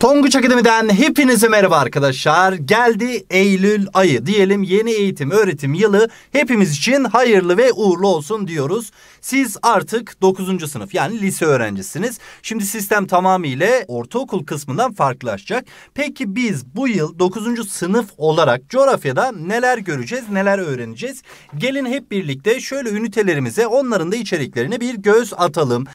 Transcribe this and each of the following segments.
Tonguç Akademi'den hepinize merhaba arkadaşlar. Geldi Eylül ayı diyelim yeni eğitim öğretim yılı hepimiz için hayırlı ve uğurlu olsun diyoruz. Siz artık 9. sınıf yani lise öğrencisiniz. Şimdi sistem tamamıyla ortaokul kısmından farklılaşacak. Peki biz bu yıl 9. sınıf olarak coğrafyada neler göreceğiz neler öğreneceğiz? Gelin hep birlikte şöyle ünitelerimize onların da içeriklerine bir göz atalım.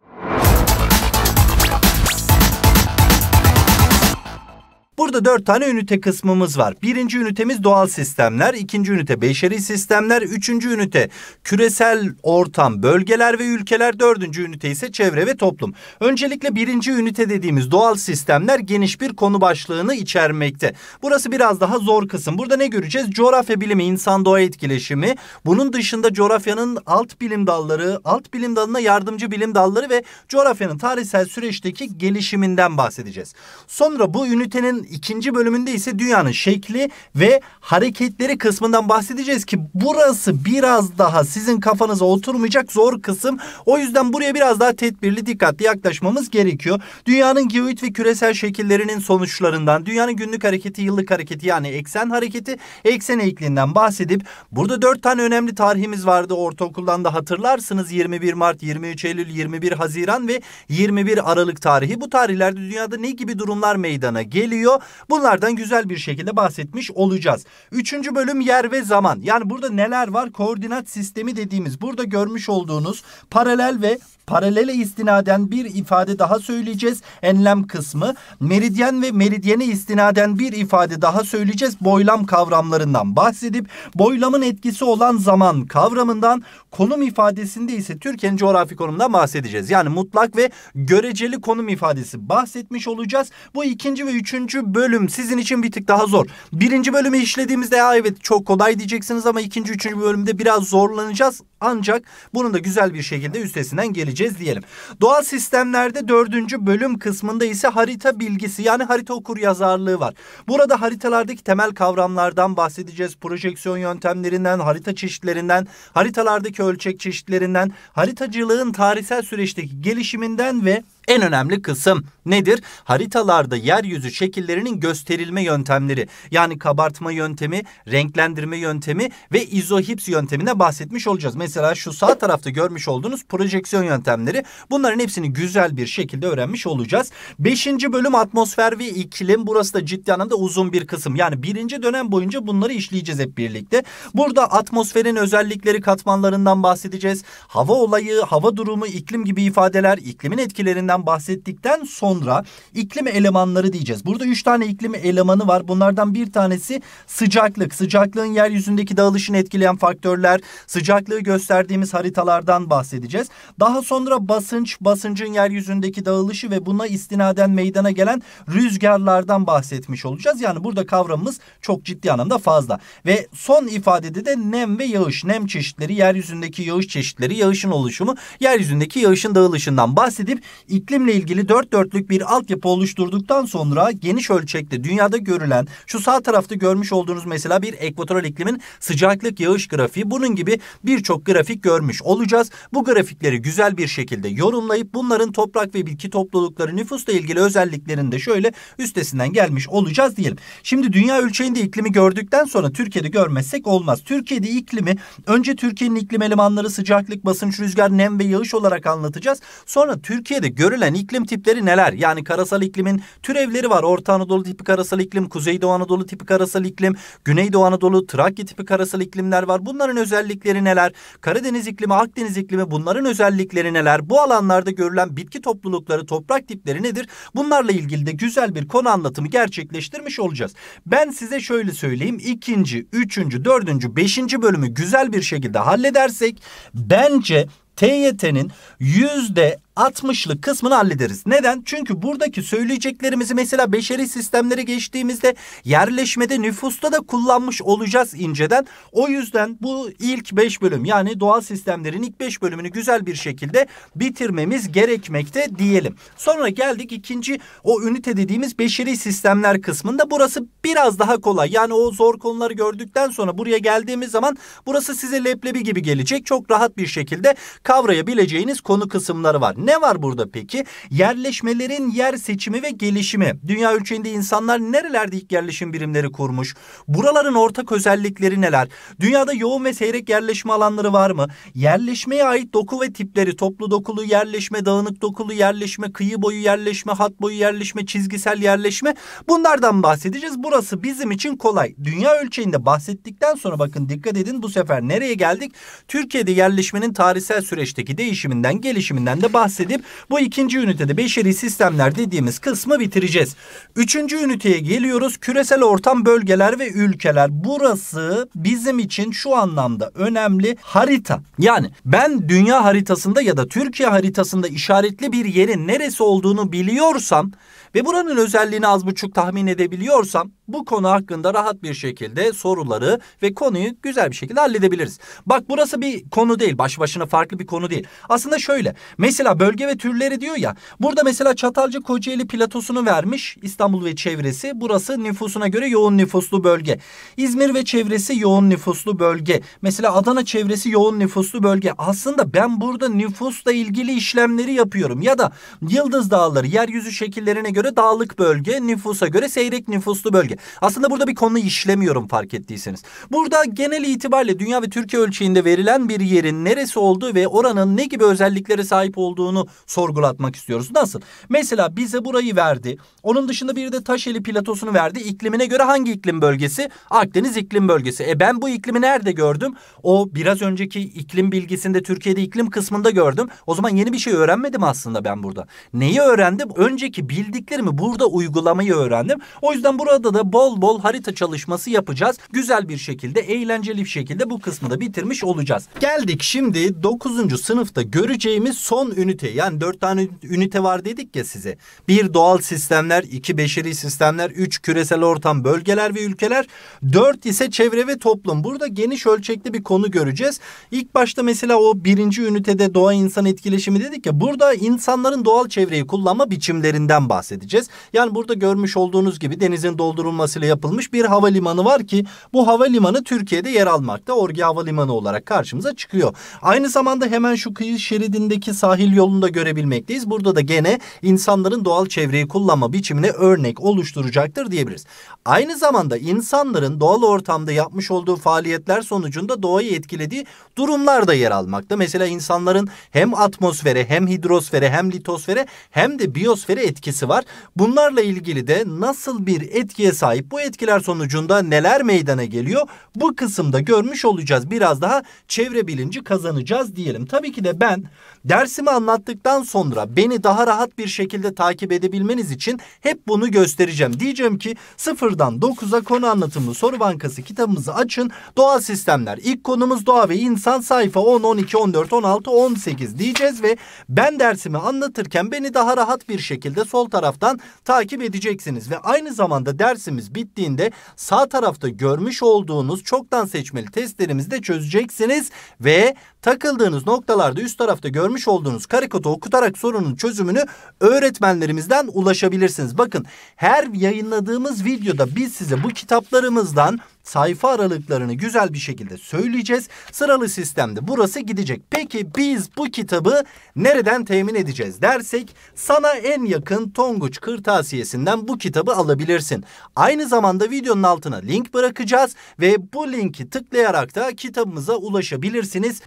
Burada dört tane ünite kısmımız var. Birinci ünitemiz doğal sistemler, ikinci ünite beşeri sistemler, üçüncü ünite küresel ortam, bölgeler ve ülkeler, dördüncü ünite ise çevre ve toplum. Öncelikle birinci ünite dediğimiz doğal sistemler geniş bir konu başlığını içermekte. Burası biraz daha zor kısım. Burada ne göreceğiz? Coğrafya bilimi, insan doğa etkileşimi. Bunun dışında coğrafyanın alt bilim dalları, alt bilim dalına yardımcı bilim dalları ve coğrafyanın tarihsel süreçteki gelişiminden bahsedeceğiz. Sonra bu ünitenin kitabın ikinci bölümünde ise dünyanın şekli ve hareketleri kısmından bahsedeceğiz ki burası biraz daha sizin kafanıza oturmayacak zor kısım. O yüzden buraya biraz daha tedbirli dikkatli yaklaşmamız gerekiyor. Dünyanın geoid ve küresel şekillerinin sonuçlarından, dünyanın günlük hareketi, yıllık hareketi yani eksen hareketi, eksen eğikliğinden bahsedip burada dört tane önemli tarihimiz vardı ortaokuldan da hatırlarsınız 21 Mart, 23 Eylül, 21 Haziran ve 21 Aralık tarihi. Bu tarihlerde dünyada ne gibi durumlar meydana geliyor? gerekiyor. Bunlardan güzel bir şekilde bahsetmiş olacağız. Üçüncü bölüm yer ve zaman. Yani burada neler var? Koordinat sistemi dediğimiz burada görmüş olduğunuz paralel ve paralele istinaden bir ifade daha söyleyeceğiz. Enlem kısmı. Meridyen ve meridyene istinaden bir ifade daha söyleyeceğiz. Boylam kavramlarından bahsedip boylamın etkisi olan zaman kavramından konum ifadesinde ise Türkiye'nin coğrafi konumundan bahsedeceğiz. Yani mutlak ve göreceli konum ifadesi bahsetmiş olacağız. Bu ikinci ve üçüncü bölüm sizin için bir tık daha zor. Birinci bölümü işlediğimizde ya evet çok kolay diyeceksiniz ama ikinci, üçüncü bölümde biraz zorlanacağız. Ancak bunun da güzel bir şekilde üstesinden geleceğiz diyelim. Doğal sistemlerde dördüncü bölüm kısmında ise harita bilgisi yani harita okur yazarlığı var. Burada haritalardaki temel kavramlardan bahsedeceğiz. Projeksiyon yöntemlerinden, harita çeşitlerinden, haritalardaki ölçek çeşitlerinden, haritacılığın tarihsel süreçteki gelişiminden ve en önemli kısım nedir? Haritalarda yeryüzü şekillerinin gösterilme yöntemleri yani kabartma yöntemi, renklendirme yöntemi ve izohips yöntemine bahsetmiş olacağız. Mesela mesela şu sağ tarafta görmüş olduğunuz projeksiyon yöntemleri bunların hepsini güzel bir şekilde öğrenmiş olacağız. Beşinci bölüm atmosfer ve iklim. Burası da ciddi anlamda uzun bir kısım. Yani birinci dönem boyunca bunları işleyeceğiz hep birlikte. Burada atmosferin özellikleri katmanlarından bahsedeceğiz. Hava olayı, hava durumu, iklim gibi ifadeler, iklimin etkilerinden bahsettikten sonra iklim elemanları diyeceğiz. Burada üç tane iklim elemanı var. Bunlardan bir tanesi sıcaklık. Sıcaklığın yeryüzündeki dağılışını etkileyen faktörler, sıcaklığı göster gösterdiğimiz haritalardan bahsedeceğiz. Daha sonra basınç, basıncın yeryüzündeki dağılışı ve buna istinaden meydana gelen rüzgarlardan bahsetmiş olacağız. Yani burada kavramımız çok ciddi anlamda fazla. Ve son ifadede de nem ve yağış. Nem çeşitleri, yeryüzündeki yağış çeşitleri, yağışın oluşumu, yeryüzündeki yağışın dağılışından bahsedip iklimle ilgili dört dörtlük bir altyapı oluşturduktan sonra geniş ölçekte dünyada görülen şu sağ tarafta görmüş olduğunuz mesela bir ekvatoral iklimin sıcaklık yağış grafiği bunun gibi birçok grafik grafik görmüş olacağız. Bu grafikleri güzel bir şekilde yorumlayıp bunların toprak ve bitki toplulukları nüfusla ilgili özelliklerini de şöyle üstesinden gelmiş olacağız diyelim. Şimdi dünya ölçeğinde iklimi gördükten sonra Türkiye'de görmezsek olmaz. Türkiye'de iklimi önce Türkiye'nin iklim elemanları sıcaklık, basınç, rüzgar, nem ve yağış olarak anlatacağız. Sonra Türkiye'de görülen iklim tipleri neler? Yani karasal iklimin türevleri var. Orta Anadolu tipi karasal iklim, Kuzeydoğu Anadolu tipi karasal iklim, Güneydoğu Anadolu, Trakya tipi karasal iklimler var. Bunların özellikleri neler? Karadeniz iklimi, Akdeniz iklimi bunların özellikleri neler? Bu alanlarda görülen bitki toplulukları, toprak tipleri nedir? Bunlarla ilgili de güzel bir konu anlatımı gerçekleştirmiş olacağız. Ben size şöyle söyleyeyim. ikinci, üçüncü, dördüncü, beşinci bölümü güzel bir şekilde halledersek bence TYT'nin yüzde 60'lık kısmını hallederiz. Neden? Çünkü buradaki söyleyeceklerimizi mesela beşeri sistemlere geçtiğimizde yerleşmede nüfusta da kullanmış olacağız inceden. O yüzden bu ilk 5 bölüm yani doğal sistemlerin ilk 5 bölümünü güzel bir şekilde bitirmemiz gerekmekte diyelim. Sonra geldik ikinci o ünite dediğimiz beşeri sistemler kısmında. Burası biraz daha kolay. Yani o zor konuları gördükten sonra buraya geldiğimiz zaman burası size leblebi gibi gelecek. Çok rahat bir şekilde kavrayabileceğiniz konu kısımları var. Ne var burada peki? Yerleşmelerin yer seçimi ve gelişimi. Dünya ölçeğinde insanlar nerelerde ilk yerleşim birimleri kurmuş? Buraların ortak özellikleri neler? Dünyada yoğun ve seyrek yerleşme alanları var mı? Yerleşmeye ait doku ve tipleri toplu dokulu yerleşme, dağınık dokulu yerleşme, kıyı boyu yerleşme, hat boyu yerleşme, çizgisel yerleşme bunlardan bahsedeceğiz. Burası bizim için kolay. Dünya ölçeğinde bahsettikten sonra bakın dikkat edin bu sefer nereye geldik? Türkiye'de yerleşmenin tarihsel süreçteki değişiminden, gelişiminden de bahsedip bu ikinci ünitede beşeri sistemler dediğimiz kısmı bitireceğiz. Üçüncü üniteye geliyoruz. Küresel ortam bölgeler ve ülkeler. Burası bizim için şu anlamda önemli harita. Yani ben dünya haritasında ya da Türkiye haritasında işaretli bir yerin neresi olduğunu biliyorsam ve buranın özelliğini az buçuk tahmin edebiliyorsam bu konu hakkında rahat bir şekilde soruları ve konuyu güzel bir şekilde halledebiliriz. Bak burası bir konu değil. Baş başına farklı bir bir konu değil. Aslında şöyle mesela bölge ve türleri diyor ya burada mesela Çatalca Kocaeli platosunu vermiş İstanbul ve çevresi burası nüfusuna göre yoğun nüfuslu bölge. İzmir ve çevresi yoğun nüfuslu bölge. Mesela Adana çevresi yoğun nüfuslu bölge. Aslında ben burada nüfusla ilgili işlemleri yapıyorum ya da Yıldız Dağları yeryüzü şekillerine göre dağlık bölge nüfusa göre seyrek nüfuslu bölge. Aslında burada bir konu işlemiyorum fark ettiyseniz. Burada genel itibariyle dünya ve Türkiye ölçeğinde verilen bir yerin neresi olduğu ve oranın ne gibi özelliklere sahip olduğunu sorgulatmak istiyoruz. Nasıl? Mesela bize burayı verdi. Onun dışında bir de Taşeli platosunu verdi. İklimine göre hangi iklim bölgesi? Akdeniz iklim bölgesi. E ben bu iklimi nerede gördüm? O biraz önceki iklim bilgisinde Türkiye'de iklim kısmında gördüm. O zaman yeni bir şey öğrenmedim aslında ben burada. Neyi öğrendim? Önceki bildiklerimi burada uygulamayı öğrendim. O yüzden burada da bol bol harita çalışması yapacağız. Güzel bir şekilde, eğlenceli bir şekilde bu kısmı da bitirmiş olacağız. Geldik şimdi 9. 9. sınıfta göreceğimiz son ünite. Yani 4 tane ünite var dedik ya size. 1 doğal sistemler, 2 beşeri sistemler, 3 küresel ortam, bölgeler ve ülkeler, 4 ise çevre ve toplum. Burada geniş ölçekli bir konu göreceğiz. İlk başta mesela o birinci ünitede doğa insan etkileşimi dedik ya. Burada insanların doğal çevreyi kullanma biçimlerinden bahsedeceğiz. Yani burada görmüş olduğunuz gibi denizin doldurulmasıyla yapılmış bir havalimanı var ki bu havalimanı Türkiye'de yer almakta. Orgi Havalimanı olarak karşımıza çıkıyor. Aynı zamanda hemen şu kıyı şeridindeki sahil yolunda görebilmekteyiz. Burada da gene insanların doğal çevreyi kullanma biçimine örnek oluşturacaktır diyebiliriz. Aynı zamanda insanların doğal ortamda yapmış olduğu faaliyetler sonucunda doğayı etkilediği durumlar da yer almakta. Mesela insanların hem atmosfere hem hidrosfere hem litosfere hem de biyosfere etkisi var. Bunlarla ilgili de nasıl bir etkiye sahip bu etkiler sonucunda neler meydana geliyor bu kısımda görmüş olacağız. Biraz daha çevre bilinci kazanacağız diyelim isterim. Tabii ki de ben dersimi anlattıktan sonra beni daha rahat bir şekilde takip edebilmeniz için hep bunu göstereceğim. Diyeceğim ki sıfırdan dokuza konu anlatımlı soru bankası kitabımızı açın. Doğal sistemler ilk konumuz doğa ve insan sayfa 10, 12, 14, 16, 18 diyeceğiz ve ben dersimi anlatırken beni daha rahat bir şekilde sol taraftan takip edeceksiniz. Ve aynı zamanda dersimiz bittiğinde sağ tarafta görmüş olduğunuz çoktan seçmeli testlerimizi de çözeceksiniz ve takıldığınız noktalarda üst tarafta görmüş olduğunuz karikatü okutarak sorunun çözümünü öğretmenlerimizden ulaşabilirsiniz. Bakın her yayınladığımız videoda biz size bu kitaplarımızdan sayfa aralıklarını güzel bir şekilde söyleyeceğiz. Sıralı sistemde burası gidecek. Peki biz bu kitabı nereden temin edeceğiz dersek sana en yakın Tonguç Kırtasiyesi'nden bu kitabı alabilirsin. Aynı zamanda videonun altına link bırakacağız ve bu linki tıklayarak da kitabımıza ulaşabilirsiniz.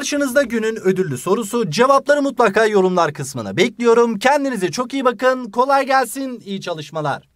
Karşınızda günün ödüllü sorusu. Cevapları mutlaka yorumlar kısmına bekliyorum. Kendinize çok iyi bakın. Kolay gelsin. İyi çalışmalar.